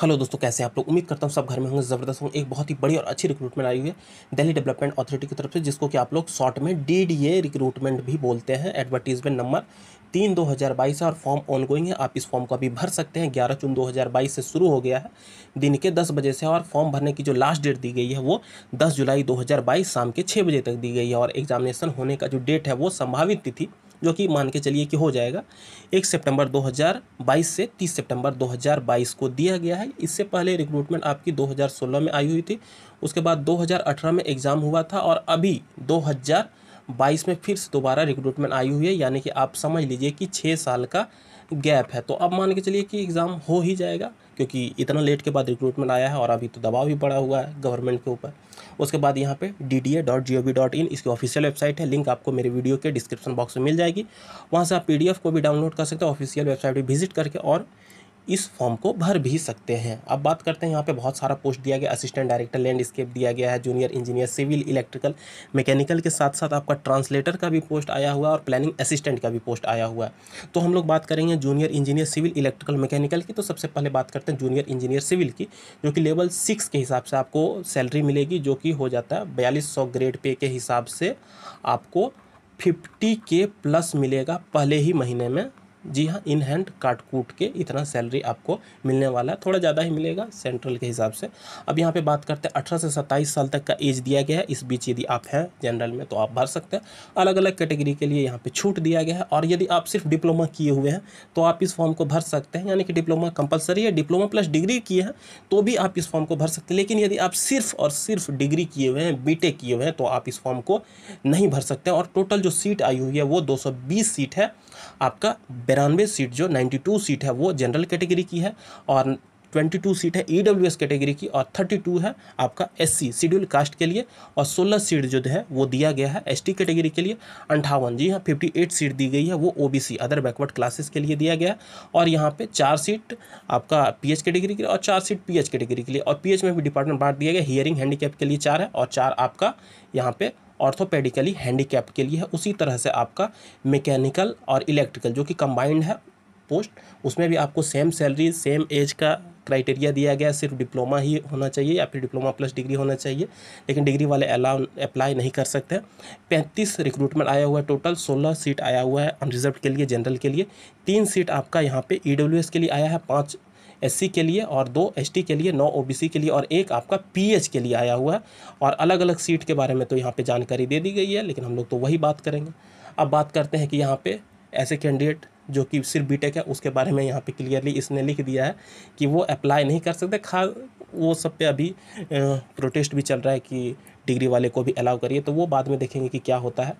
hello दोस्तों कैसे आप लोग उम्मीद करता हूँ सब घर में होंगे ज़बरदस्त होंगे एक बहुत ही बड़ी और अच्छी रिक्रूटमेंट आई हुई है दिल्ली डेवलपमेंट अथॉरिटी की तरफ से जिसको कि आप लोग शॉर्ट में डी रिक्रूटमेंट भी बोलते हैं एडवर्टीजमेंट नंबर तीन दो हज़ार बाईस और फॉर्म ऑन गोइंग है आप इस फॉर्म को अभी भर सकते हैं ग्यारह जून दो हज़ार बाईस से शुरू हो गया है दिन के दस बजे से और फॉर्म भरने की जो लास्ट डेट दी गई है वो दस जुलाई दो हज़ार बाईस शाम के छः बजे तक दी गई है और एग्जामिनेशन होने का जो डेट है वो संभावित तिथि जो कि मान के चलिए कि हो जाएगा एक सितंबर 2022 से 30 सितंबर 2022 को दिया गया है इससे पहले रिक्रूटमेंट आपकी 2016 में आई हुई थी उसके बाद 2018 में एग्ज़ाम हुआ था और अभी 2022 में फिर से दोबारा रिक्रूटमेंट आई हुई है यानी कि आप समझ लीजिए कि छः साल का गैप है तो अब मान के चलिए कि एग्ज़ाम हो ही जाएगा क्योंकि इतना लेट के बाद रिक्रूटमेंट आया है और अभी तो दबाव भी पड़ा हुआ है गवर्नमेंट के ऊपर उसके बाद यहाँ पे D D A dot G O V dot in इसकी ऑफिशियल वेबसाइट है लिंक आपको मेरे वीडियो के डिस्क्रिप्शन बॉक्स में मिल जाएगी वहाँ से आप पी डी एफ को भी डाउनलोड कर सकते हो ऑफिशियल वेबसाइट भी विजिट करके और इस फॉर्म को भर भी सकते हैं अब बात करते हैं यहाँ पे बहुत सारा पोस्ट दिया गया असिस्टेंट डायरेक्टर लैंडस्केप दिया गया है junior engineer civil electrical mechanical के साथ साथ आपका ट्रांसलेटर का भी पोस्ट आया हुआ और प्लानिंग असिस्टेंट का भी पोस्ट आया हुआ है तो हम लोग बात करेंगे junior engineer civil electrical mechanical की तो सबसे पहले बात करते हैं जूनियर इंजीनियर सिविल की जो कि लेवल सिक्स के हिसाब से आपको सैलरी मिलेगी जो कि हो जाता है बयालीस ग्रेड पे के हिसाब से आपको फिफ्टी के प्लस मिलेगा पहले ही महीने में जी हाँ इन हैंड काट कूट के इतना सैलरी आपको मिलने वाला है थोड़ा ज़्यादा ही मिलेगा सेंट्रल के हिसाब से अब यहाँ पे बात करते हैं अठारह से सत्ताईस साल तक का एज दिया गया है इस बीच यदि आप हैं जनरल में तो आप भर सकते हैं अलग अलग कैटेगरी के लिए यहाँ पर छूट दिया गया है और यदि आप सिर्फ डिप्लोमा किए हुए हैं तो आप इस फॉर्म को भर सकते हैं यानी कि डिप्लोमा कंपलसरी है डिप्लोमा प्लस डिग्री किए हैं तो भी आप इस फॉर्म को भर सकते हैं लेकिन यदि आप सिर्फ और सिर्फ डिग्री किए हुए हैं बी किए हुए हैं तो आप इस फॉर्म को नहीं भर सकते और टोटल जो सीट आई हुई है वो दो सीट है आपका बिरानवे सीट जो 92 सीट है वो जनरल कैटेगरी की है और 22 सीट है ई e कैटेगरी की और 32 है आपका एससी शेड्यूल कास्ट के लिए और 16 सीट जो है वो दिया गया है एसटी कैटेगरी के लिए अंठावन जी हाँ 58 सीट दी गई है वो ओबीसी अदर बैकवर्ड क्लासेस के लिए दिया गया है और यहाँ पे चार सीट आपका पीएच कैटेगरी के लिए और चार सीट पीएच कैटेगरी के लिए और पीएच में भी डिपार्टमेंट बांट दिया गया हियरिंग हैंडीकैप के लिए चार है और चार आपका यहाँ पे ऑर्थोपेडिकली हैंडीकैप के लिए है उसी तरह से आपका मैकेनिकल और इलेक्ट्रिकल जो कि कंबाइंड है पोस्ट उसमें भी आपको सेम सैलरी सेम एज का क्राइटेरिया दिया गया सिर्फ डिप्लोमा ही होना चाहिए या फिर डिप्लोमा प्लस डिग्री होना चाहिए लेकिन डिग्री वाले अलाउ अप्लाई नहीं कर सकते पैंतीस रिक्रूटमेंट आया हुआ है टोटल सोलह सीट आया हुआ है अनरिजर्व के लिए जनरल के लिए तीन सीट आपका यहाँ पे ई e के लिए आया है पाँच एससी के लिए और दो एसटी के लिए नौ ओबीसी के लिए और एक आपका पीएच के लिए आया हुआ है और अलग अलग सीट के बारे में तो यहाँ पर जानकारी दे दी गई है लेकिन हम लोग तो वही बात करेंगे अब बात करते हैं कि यहाँ पर ऐसे कैंडिडेट जो कि सिर्फ बीटेक है उसके बारे में यहाँ पे क्लियरली इसने लिख दिया है कि वो अप्लाई नहीं कर सकते खा वो सब पे अभी प्रोटेस्ट भी चल रहा है कि डिग्री वाले को भी अलाउ करिए तो वो बाद में देखेंगे कि क्या होता है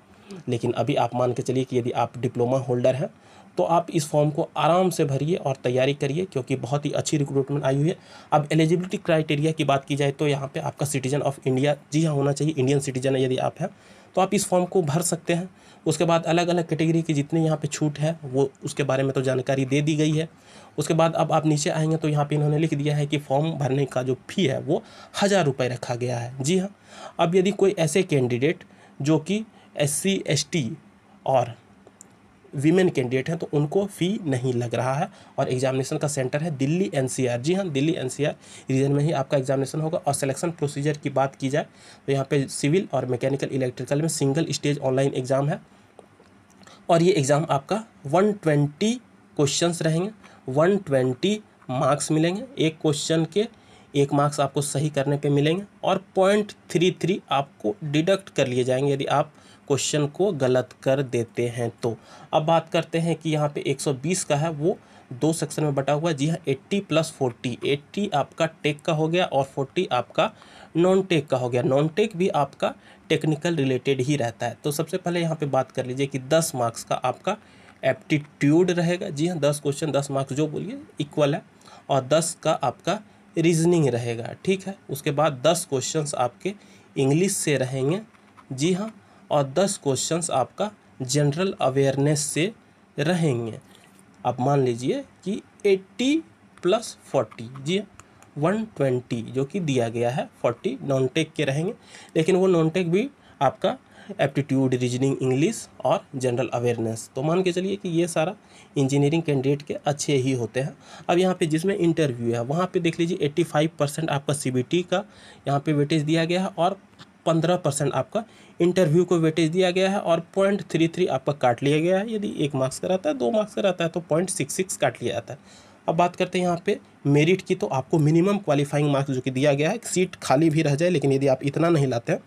लेकिन अभी आप मान के चलिए कि यदि आप डिप्लोमा होल्डर हैं तो आप इस फॉर्म को आराम से भरिए और तैयारी करिए क्योंकि बहुत ही अच्छी रिक्रूटमेंट आई हुई है अब एलिजिबिलिटी क्राइटेरिया की बात की जाए तो यहाँ पे आपका सिटीजन ऑफ इंडिया जी हाँ होना चाहिए इंडियन सिटीजन है यदि आप हैं तो आप इस फॉर्म को भर सकते हैं उसके बाद अलग अलग कैटेगरी की जितनी यहाँ पे छूट है वो उसके बारे में तो जानकारी दे दी गई है उसके बाद अब आप नीचे आएंगे तो यहाँ पे इन्होंने लिख दिया है कि फॉर्म भरने का जो फ़ी है वो हज़ार रुपये रखा गया है जी हाँ अब यदि कोई ऐसे कैंडिडेट जो कि एस सी और वीमेन कैंडिडेट हैं तो उनको फ़ी नहीं लग रहा है और एग्जामिनेशन का सेंटर है दिल्ली एनसीआर जी हाँ दिल्ली एनसीआर रीजन में ही आपका एग्जामिनेशन होगा और सिलेक्शन प्रोसीजर की बात की जाए तो यहाँ पे सिविल और मैकेनिकल इलेक्ट्रिकल में सिंगल स्टेज ऑनलाइन एग्ज़ाम है और ये एग्ज़ाम आपका वन ट्वेंटी क्वेश्चन रहेंगे वन ट्वेंटी मार्क्स मिलेंगे एक क्वेश्चन के एक मार्क्स आपको सही करने पे मिलेंगे और पॉइंट थ्री थ्री आपको डिडक्ट कर लिए जाएंगे यदि आप क्वेश्चन को गलत कर देते हैं तो अब बात करते हैं कि यहाँ पे 120 का है वो दो सेक्शन में बटा हुआ है जी हाँ एट्टी प्लस फोर्टी एट्टी आपका टेक का हो गया और फोर्टी आपका नॉन टेक का हो गया नॉन टेक भी आपका टेक्निकल रिलेटेड ही रहता है तो सबसे पहले यहाँ पर बात कर लीजिए कि दस मार्क्स का आपका एप्टीट्यूड रहेगा जी हाँ दस क्वेश्चन दस मार्क्स जो बोलिए इक्वल है और दस का आपका रीजनिंग रहेगा ठीक है उसके बाद दस क्वेश्चंस आपके इंग्लिश से रहेंगे जी हाँ और दस क्वेश्चंस आपका जनरल अवेयरनेस से रहेंगे आप मान लीजिए कि एट्टी प्लस फोर्टी जी वन हाँ, ट्वेंटी जो कि दिया गया है फोर्टी नॉन टेक के रहेंगे लेकिन वो नॉन टेक भी आपका एप्टीट्यूड रीजनिंग इंग्लिश और जनरल अवेयरनेस तो मान के चलिए कि ये सारा इंजीनियरिंग कैंडिडेट के अच्छे ही होते हैं अब यहाँ पे जिसमें इंटरव्यू है वहाँ पे देख लीजिए 85 परसेंट आपका सी का यहाँ पे वेटेज दिया गया है और पंद्रह परसेंट आपका इंटरव्यू को वेटेज दिया गया है और पॉइंट थ्री थ्री आपका काट लिया गया है यदि एक मार्क्स का रहता है दो मार्क्स का रहता है तो पॉइंट सिक्स सिक्स काट लिया जाता है अब बात करते हैं यहाँ पे मेरिट की तो आपको मिनिमम क्वालिफाइंग मार्क्स जो कि दिया गया है सीट खाली भी रह जाए लेकिन यदि आप इतना नहीं लाते हैं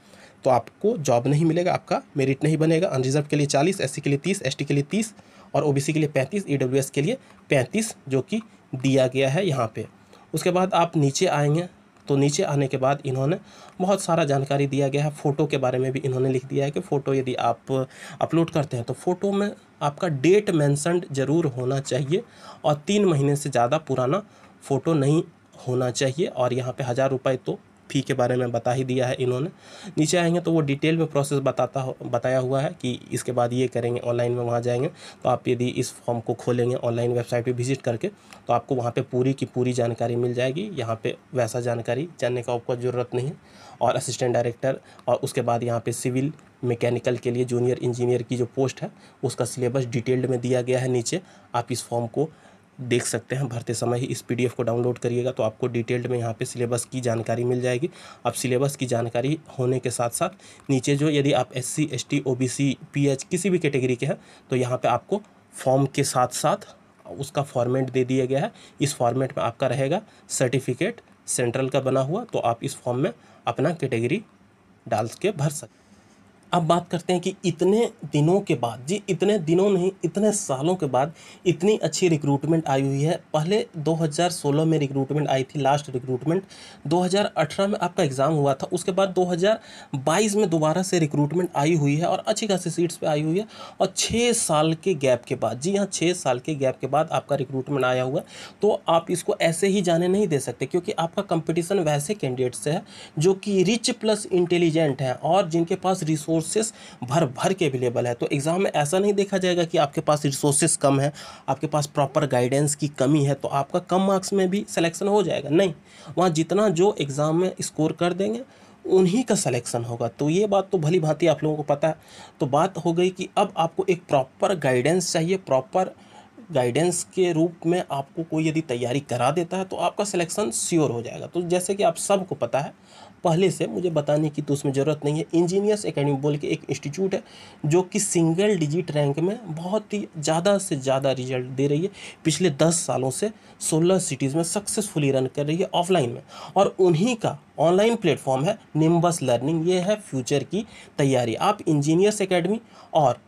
तो आपको जॉब नहीं मिलेगा आपका मेरिट नहीं बनेगा अनरिजर्व के लिए चालीस एस के लिए तीस एस के लिए तीस और ओ के लिए पैंतीस ई e के लिए पैंतीस जो कि दिया गया है यहाँ पर उसके बाद आप नीचे आएंगे तो नीचे आने के बाद इन्होंने बहुत सारा जानकारी दिया गया है फ़ोटो के बारे में भी इन्होंने लिख दिया है कि फ़ोटो यदि आप अपलोड करते हैं तो फ़ोटो में आपका डेट मैंसनड ज़रूर होना चाहिए और तीन महीने से ज़्यादा पुराना फ़ोटो नहीं होना चाहिए और यहाँ पे हज़ार रुपये तो फ़ी के बारे में बता ही दिया है इन्होंने नीचे आएंगे तो वो डिटेल में प्रोसेस बताता हो बताया हुआ है कि इसके बाद ये करेंगे ऑनलाइन में वहाँ जाएंगे तो आप यदि इस फॉर्म को खोलेंगे ऑनलाइन वेबसाइट पर विजिट करके तो आपको वहाँ पर पूरी की पूरी जानकारी मिल जाएगी यहाँ पर वैसा जानकारी जानने का आपको ज़रूरत नहीं है और असिस्टेंट डायरेक्टर और उसके बाद यहाँ पे सिविल मैकेनिकल के लिए जूनियर इंजीनियर की जो पोस्ट है उसका सिलेबस डिटेल्ड में दिया गया है नीचे आप इस फॉर्म को देख सकते हैं भरते समय ही इस पीडीएफ को डाउनलोड करिएगा तो आपको डिटेल्ड में यहाँ पे सिलेबस की जानकारी मिल जाएगी आप सिलेबस की जानकारी होने के साथ साथ नीचे जो यदि आप S C S T O B C P H किसी भी कैटेगरी के हैं तो यहाँ पर आपको फॉर्म के साथ साथ उसका फॉर्मेट दे दिया गया है इस फॉर्मेट में आपका रहेगा सर्टिफिकेट सेंट्रल का बना हुआ तो आप इस फॉर्म में अपना कैटेगरी डाल के भर सकते अब बात करते हैं कि इतने दिनों के बाद जी इतने दिनों नहीं इतने सालों के बाद इतनी अच्छी रिक्रूटमेंट आई हुई है पहले 2016 में रिक्रूटमेंट आई थी लास्ट रिक्रूटमेंट 2018 में आपका एग्ज़ाम हुआ था उसके बाद 2022 में दोबारा से रिक्रूटमेंट आई हुई है और अच्छी खासी सीट्स पर आई हुई है और छः साल के गैप के बाद जी हाँ छः साल के गैप के बाद आपका रिक्रूटमेंट आया हुआ तो आप इसको ऐसे ही जाने नहीं दे सकते क्योंकि आपका कंपिटिशन वैसे कैंडिडेट्स से है जो कि रिच प्लस इंटेलिजेंट है और जिनके पास रिसोर्स रिसोर्सेस भर भर के अवेलेबल है तो एग्ज़ाम में ऐसा नहीं देखा जाएगा कि आपके पास रिसोर्सेस कम है आपके पास प्रॉपर गाइडेंस की कमी है तो आपका कम मार्क्स में भी सिलेक्शन हो जाएगा नहीं वहाँ जितना जो एग्ज़ाम में स्कोर कर देंगे उन्हीं का सिलेक्शन होगा तो ये बात तो भली भांति आप लोगों को पता है तो बात हो गई कि अब आपको एक प्रॉपर गाइडेंस चाहिए प्रॉपर गाइडेंस के रूप में आपको कोई यदि तैयारी करा देता है तो आपका सिलेक्शन श्योर हो जाएगा तो जैसे कि आप सबको पता है पहले से मुझे बताने की तो उसमें ज़रूरत नहीं है इंजीनियर्स एकेडमी बोल के एक इंस्टीट्यूट है जो कि सिंगल डिजिट रैंक में बहुत ही ज़्यादा से ज़्यादा रिजल्ट दे रही है पिछले दस सालों से सोलह सिटीज़ में सक्सेसफुली रन कर रही है ऑफलाइन में और उन्हीं का ऑनलाइन प्लेटफॉर्म है निम्बस लर्निंग ये है फ्यूचर की तैयारी आप इंजीनियर्स एकेडमी और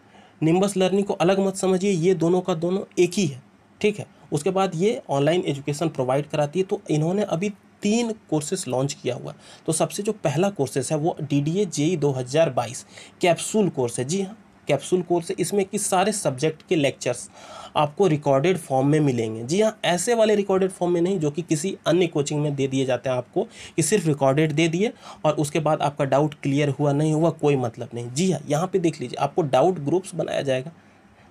निम्बस लर्निंग को अलग मत समझिए ये दोनों का दोनों एक ही है ठीक है उसके बाद ये ऑनलाइन एजुकेशन प्रोवाइड कराती है तो इन्होंने अभी तीन कोर्सेस लॉन्च किया हुआ तो सबसे जो पहला कोर्सेस है वो डी डी ए जे ई दो हज़ार बाईस कैप्सूल कोर्स है जी हाँ कैप्सूल कोर्स है इसमें कि सारे सब्जेक्ट के लेक्चर्स आपको रिकॉर्डेड फॉर्म में मिलेंगे जी हाँ ऐसे वाले रिकॉर्डेड फॉर्म में नहीं जो कि किसी अन्य कोचिंग में दे दिए जाते हैं आपको कि सिर्फ रिकॉर्डेड दे दिए और उसके बाद आपका डाउट क्लियर हुआ नहीं हुआ कोई मतलब नहीं जी हाँ यहाँ पर देख लीजिए आपको डाउट ग्रुप्स बनाया जाएगा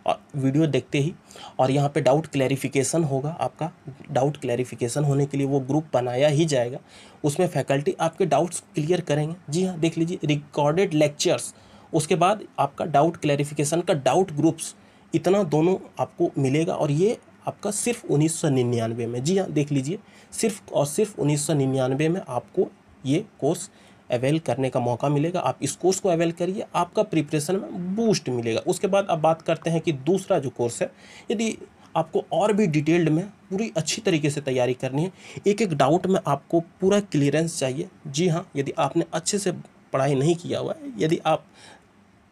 और वीडियो देखते ही और यहाँ पे डाउट क्लैरिफिकेशन होगा आपका डाउट क्लैरिफिकेशन होने के लिए वो ग्रुप बनाया ही जाएगा उसमें फैकल्टी आपके डाउट्स क्लियर करेंगे जी हाँ देख लीजिए रिकॉर्डेड लेक्चर्स उसके बाद आपका डाउट क्लैरिफिकेशन का डाउट ग्रुप्स इतना दोनों आपको मिलेगा और ये आपका सिर्फ उन्नीस में जी हाँ देख लीजिए सिर्फ और सिर्फ उन्नीस में आपको ये कोर्स अवेल करने का मौका मिलेगा आप इस कोर्स को अवेल करिए आपका प्रिपरेशन में बूस्ट मिलेगा उसके बाद आप बात करते हैं कि दूसरा जो कोर्स है यदि आपको और भी डिटेल्ड में पूरी अच्छी तरीके से तैयारी करनी है एक एक डाउट में आपको पूरा क्लियरेंस चाहिए जी हाँ यदि आपने अच्छे से पढ़ाई नहीं किया हुआ है यदि आप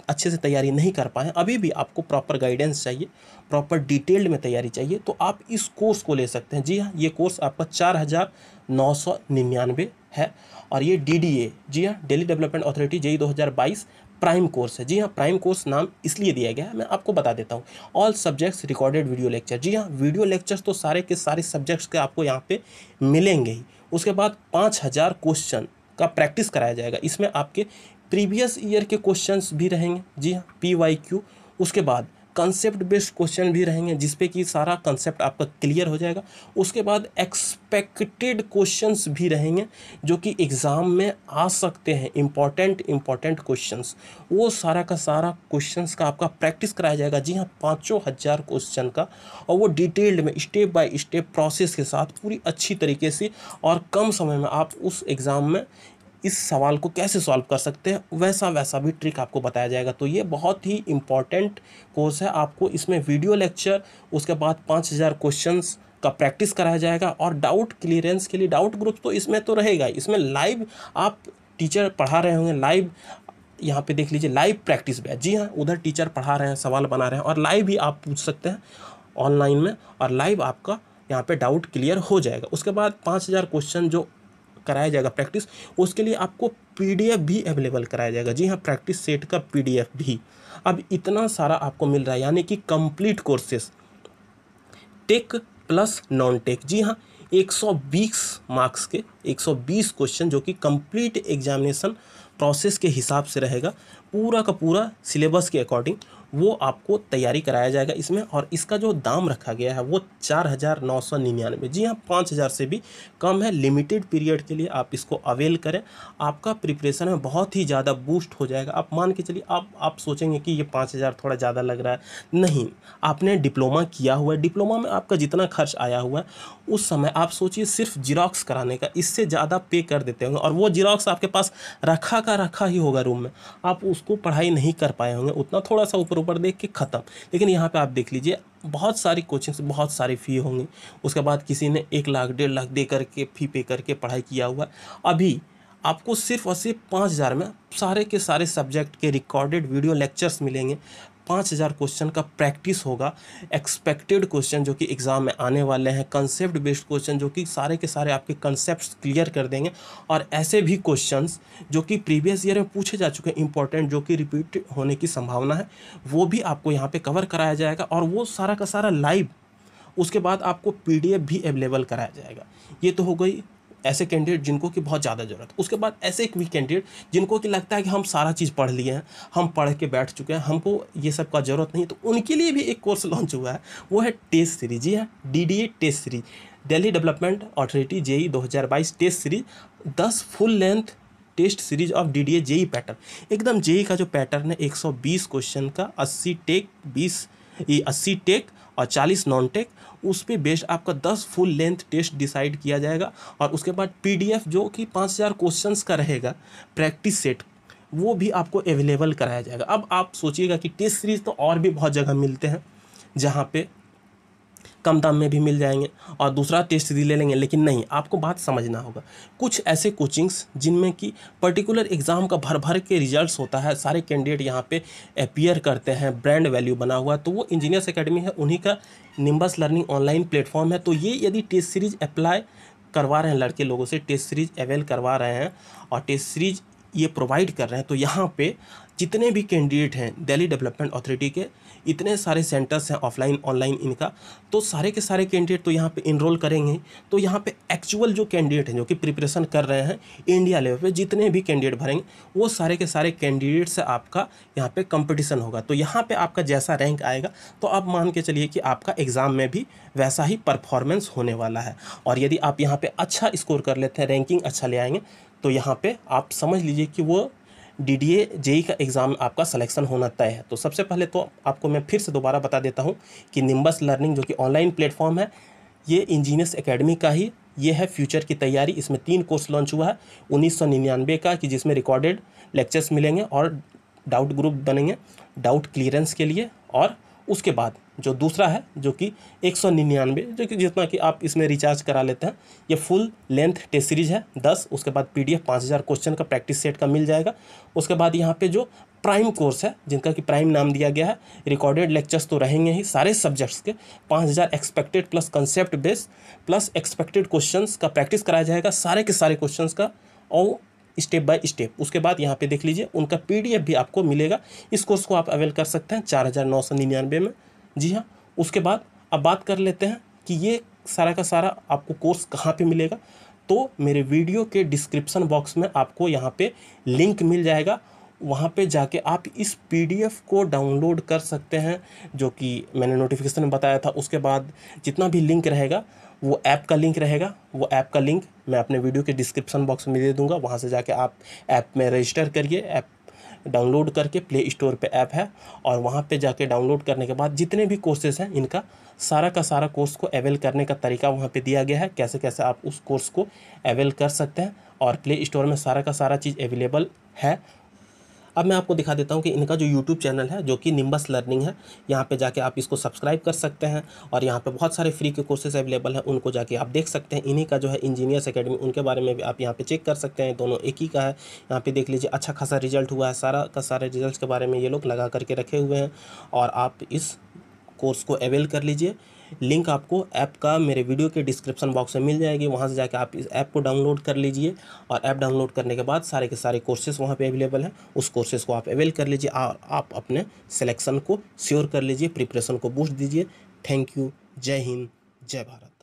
अच्छे से तैयारी नहीं कर पाएँ अभी भी आपको प्रॉपर गाइडेंस चाहिए प्रॉपर डिटेल्ड में तैयारी चाहिए तो आप इस कोर्स को ले सकते हैं जी हाँ ये कोर्स आपका चार हज़ार नौ सौ निन्यानवे है और ये डी डी ए जी हाँ डेली डेवलपमेंट अथॉरिटी जेई दो हज़ार बाईस प्राइम कोर्स है जी हाँ प्राइम कोर्स नाम इसलिए दिया गया है मैं आपको बता देता हूँ all subjects recorded video lecture जी हाँ वीडियो लेक्चर्स तो सारे के सारे सब्जेक्ट्स के आपको यहाँ पे मिलेंगे ही उसके बाद पाँच हज़ार क्वेश्चन का प्रैक्टिस कराया जाएगा इसमें आपके प्रीवियस ईयर के क्वेश्चंस भी रहेंगे जी हाँ पी वाई क्यू उसके बाद कंसेप्ट बेस्ड क्वेश्चन भी रहेंगे जिसपे कि सारा कंसेप्ट आपका क्लियर हो जाएगा उसके बाद एक्सपेक्टेड क्वेश्चंस भी रहेंगे जो कि एग्ज़ाम में आ सकते हैं इम्पॉर्टेंट इम्पॉर्टेंट क्वेश्चंस वो सारा का सारा क्वेश्चंस का आपका प्रैक्टिस कराया जाएगा जी हाँ पाँचों हज़ार क्वेश्चन का और वो डिटेल्ड में स्टेप बाय स्टेप प्रोसेस के साथ पूरी अच्छी तरीके से और कम समय में आप उस एग्ज़ाम में इस सवाल को कैसे सॉल्व कर सकते हैं वैसा वैसा भी ट्रिक आपको बताया जाएगा तो ये बहुत ही इम्पॉर्टेंट कोर्स है आपको इसमें वीडियो लेक्चर उसके बाद पाँच हज़ार क्वेश्चन का प्रैक्टिस कराया जाएगा और डाउट क्लियरेंस के लिए डाउट ग्रुप तो इसमें तो रहेगा इसमें लाइव आप टीचर पढ़ा रहे होंगे लाइव यहाँ पे देख लीजिए लाइव प्रैक्टिस बैच जी हाँ उधर टीचर पढ़ा रहे हैं सवाल बना रहे हैं और लाइव भी आप पूछ सकते हैं ऑनलाइन में और लाइव आपका यहाँ पे डाउट क्लियर हो जाएगा उसके बाद पाँच हज़ार क्वेश्चन जो कराया जाएगा प्रैक्टिस उसके लिए आपको पीडीएफ भी अवेलेबल कराया जाएगा जी हाँ प्रैक्टिस सेट का पीडीएफ भी अब इतना सारा आपको मिल रहा है यानी कि complete courses tech plus non tech जी हाँ 120 मार्क्स के 120 क्वेश्चन जो कि कंप्लीट एग्जामिनेशन प्रोसेस के हिसाब से रहेगा पूरा का पूरा सिलेबस के अकॉर्डिंग वो आपको तैयारी कराया जाएगा इसमें और इसका जो दाम रखा गया है वो चार हज़ार नौ सौ निन्यानवे जी हाँ पाँच हज़ार से भी कम है लिमिटेड पीरियड के लिए आप इसको अवेल करें आपका प्रिपरेशन में बहुत ही ज़्यादा बूस्ट हो जाएगा आप मान के चलिए आप आप सोचेंगे कि ये पाँच हज़ार थोड़ा ज़्यादा लग रहा है नहीं आपने डिप्लोमा किया हुआ है डिप्लोमा में आपका जितना खर्च आया हुआ है उस समय आप सोचिए सिर्फ जिराक्स कराने का इससे ज़्यादा पे कर देते होंगे और वो जिराक्स आपके पास रखा का रखा ही होगा रूम में आप उसको पढ़ाई नहीं कर पाए होंगे उतना थोड़ा सा ऊपर ऊपर ऊपर देख के ख़त्म लेकिन यहाँ पे आप देख लीजिए बहुत सारी से बहुत सारे फ़ी होंगे उसके बाद किसी ने एक लाख डेढ़ लाख दे करके फ़ी पे करके पढ़ाई किया हुआ अभी आपको सिर्फ और सिर्फ पाँच हज़ार में सारे के सारे सब्जेक्ट के रिकॉर्डेड वीडियो लेक्चर्स मिलेंगे पाँच हज़ार क्वेश्चन का प्रैक्टिस होगा एक्सपेक्टेड क्वेश्चन जो कि एग्ज़ाम में आने वाले हैं कंसेप्ट बेस्ड क्वेश्चन जो कि सारे के सारे आपके कंसेप्ट क्लियर कर देंगे और ऐसे भी क्वेश्चन जो कि प्रीवियस ईयर में पूछे जा चुके हैं इंपॉर्टेंट जो कि रिपीट होने की संभावना है वो भी आपको यहाँ पर कवर कराया जाएगा और वो सारा का सारा लाइव उसके बाद आपको पी भी अवेलेबल कराया जाएगा ये तो हो गई ऐसे कैंडिडेट जिनको कि बहुत ज़्यादा ज़रूरत उसके बाद ऐसे एक वीक कैंडिडेट जिनको कि लगता है कि हम सारा चीज़ पढ़ लिए हैं हम पढ़ के बैठ चुके हैं हमको ये सब का ज़रूरत नहीं तो उनके लिए भी एक कोर्स लॉन्च हुआ है वो है टेस्ट सीरीज जी हाँ D D A test series Delhi development authority JE बाईस टेस्ट सीरीज दस full length test series of D D A JE pattern एकदम जेई e का जो पैटर्न है एक सौ बीस क्वेश्चन का अस्सी टेक बीस अस्सी टेक और चालीस नॉन टेक उस पर बेस्ड आपका दस फुल लेंथ टेस्ट डिसाइड किया जाएगा और उसके बाद पीडीएफ जो कि पाँच हज़ार क्वेश्चन का रहेगा प्रैक्टिस सेट वो भी आपको अवेलेबल कराया जाएगा अब आप सोचिएगा कि टेस्ट सीरीज़ तो और भी बहुत जगह मिलते हैं जहाँ पे कम दाम में भी मिल जाएंगे और दूसरा टेस्ट भी ले लेंगे लेकिन नहीं आपको बात समझना होगा कुछ ऐसे कोचिंग्स जिनमें कि पर्टिकुलर एग्ज़ाम का भर भर के रिजल्ट्स होता है सारे कैंडिडेट यहाँ पे अपियर करते हैं ब्रांड वैल्यू बना हुआ तो वो इंजीनियर्स अकेडमी है उन्हीं का निम्बस लर्निंग ऑनलाइन प्लेटफॉर्म है तो ये यदि टेस्ट सीरीज अप्लाई करवा रहे हैं लड़के लोगों से टेस्ट सीरीज अवेल करवा रहे हैं और टेस्ट सीरीज ये प्रोवाइड कर रहे हैं तो यहाँ पे जितने भी कैंडिडेट हैं दिल्ली डेवलपमेंट अथॉरिटी के इतने सारे सेंटर्स हैं ऑफलाइन ऑनलाइन इनका तो सारे के सारे कैंडिडेट तो यहाँ पे इनरोल करेंगे तो यहाँ पे एक्चुअल जो कैंडिडेट हैं जो कि प्रिपरेशन कर रहे हैं इंडिया लेवल पे जितने भी कैंडिडेट भरेंगे वो सारे के सारे कैंडिडेट से आपका यहाँ पे कंपटीशन होगा तो यहाँ पे आपका जैसा रैंक आएगा तो आप मान के चलिए कि आपका एग्ज़ाम में भी वैसा ही परफॉर्मेंस होने वाला है और यदि आप यहाँ पर अच्छा स्कोर कर लेते हैं रैंकिंग अच्छा ले आएंगे तो यहाँ पर आप समझ लीजिए कि वो डीडीए जेई e का एग्ज़ाम आपका सिलेक्शन होना तय है तो सबसे पहले तो आपको मैं फिर से दोबारा बता देता हूँ कि निम्बस लर्निंग जो कि ऑनलाइन प्लेटफॉर्म है ये इंजीनियर्स एकेडमी का ही ये है फ्यूचर की तैयारी इसमें तीन कोर्स लॉन्च हुआ है उन्नीस का कि जिसमें रिकॉर्डेड लेक्चर्स मिलेंगे और डाउट ग्रुप बनेंगे डाउट क्लियरेंस के लिए और उसके बाद जो दूसरा है जो कि एक सौ निन्यानवे जो कि जितना कि आप इसमें रिचार्ज करा लेते हैं ये फुल लेंथ टेस्ट सीरीज है दस उसके बाद पी डी एफ पाँच हज़ार क्वेश्चन का प्रैक्टिस सेट का मिल जाएगा उसके बाद यहाँ पे जो प्राइम कोर्स है जिनका कि प्राइम नाम दिया गया है रिकॉर्डेड लेक्चर्स तो रहेंगे ही सारे सब्जेक्ट्स के पाँच हज़ार expected plus concept base plus expected question का प्रैक्टिस कराया जाएगा सारे के सारे क्वेश्चन का और स्टेप बाय स्टेप उसके बाद यहाँ पे देख लीजिए उनका पीडीएफ भी आपको मिलेगा इस कोर्स को आप अवेल कर सकते हैं चार हज़ार नौ सौ निन्यानवे में जी हाँ उसके बाद अब बात कर लेते हैं कि ये सारा का सारा आपको कोर्स कहाँ पे मिलेगा तो मेरे वीडियो के डिस्क्रिप्शन बॉक्स में आपको यहाँ पर लिंक मिल जाएगा वहाँ पे जाके आप इस पीडीएफ को डाउनलोड कर सकते हैं जो कि मैंने नोटिफिकेशन में बताया था उसके बाद जितना भी लिंक रहेगा वो ऐप का लिंक रहेगा वो ऐप का लिंक मैं अपने वीडियो के डिस्क्रिप्शन बॉक्स में दे दूंगा वहाँ से जाके आप ऐप में रजिस्टर करिए ऐप डाउनलोड करके प्ले स्टोर पे ऐप है और वहाँ पे जाके डाउनलोड करने के बाद जितने भी कोर्सेज हैं इनका सारा का सारा कोर्स को अवेल करने का तरीका वहाँ पे दिया गया है कैसे कैसे आप उस कोर्स को अवेल कर सकते हैं और प्ले स्टोर में सारा का सारा चीज़ अवेलेबल है अब मैं आपको दिखा देता हूँ कि इनका जो यूट्यूब चैनल है जो कि निम्बस लर्निंग है यहाँ पर जाके आप इसको सब्सक्राइब कर सकते हैं और यहाँ पर बहुत सारे फ्री के कोर्सेज अवेलेबल हैं उनको जाके आप देख सकते हैं इन्हीं का जो है इंजीनियर्स अकेडमी उनके बारे में भी आप यहाँ पर चेक कर सकते हैं दोनों एक ही का है यहाँ पर देख लीजिए अच्छा खासा रिजल्ट हुआ है सारा का सारे रिजल्ट के बारे में ये लोग लगा करके रखे हुए हैं और आप इस कोर्स को अवेल कर लीजिए लिंक आपको ऐप का मेरे वीडियो के डिस्क्रिप्शन बॉक्स में मिल जाएगी वहाँ से जाकर आप इस ऐप को डाउनलोड कर लीजिए और ऐप डाउनलोड करने के बाद सारे के सारे कोर्सेज वहाँ पर अवेलेबल हैं उस कोर्सेज को आप अवेल कर लीजिए और आप अपने सिलेक्शन को श्योर कर लीजिए प्रिपरेशन को बूस्ट दीजिए थैंक यू जय हिंद जय भारत